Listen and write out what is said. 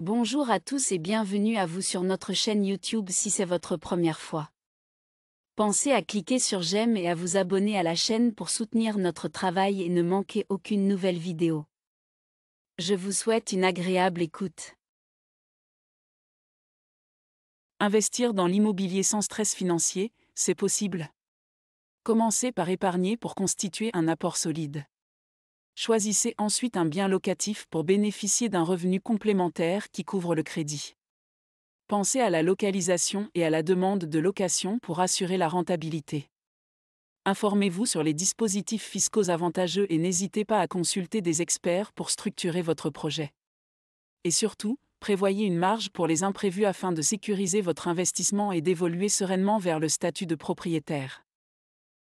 Bonjour à tous et bienvenue à vous sur notre chaîne YouTube si c'est votre première fois. Pensez à cliquer sur j'aime et à vous abonner à la chaîne pour soutenir notre travail et ne manquer aucune nouvelle vidéo. Je vous souhaite une agréable écoute. Investir dans l'immobilier sans stress financier, c'est possible. Commencez par épargner pour constituer un apport solide choisissez ensuite un bien locatif pour bénéficier d'un revenu complémentaire qui couvre le crédit. Pensez à la localisation et à la demande de location pour assurer la rentabilité. Informez-vous sur les dispositifs fiscaux avantageux et n'hésitez pas à consulter des experts pour structurer votre projet. Et surtout, prévoyez une marge pour les imprévus afin de sécuriser votre investissement et d'évoluer sereinement vers le statut de propriétaire.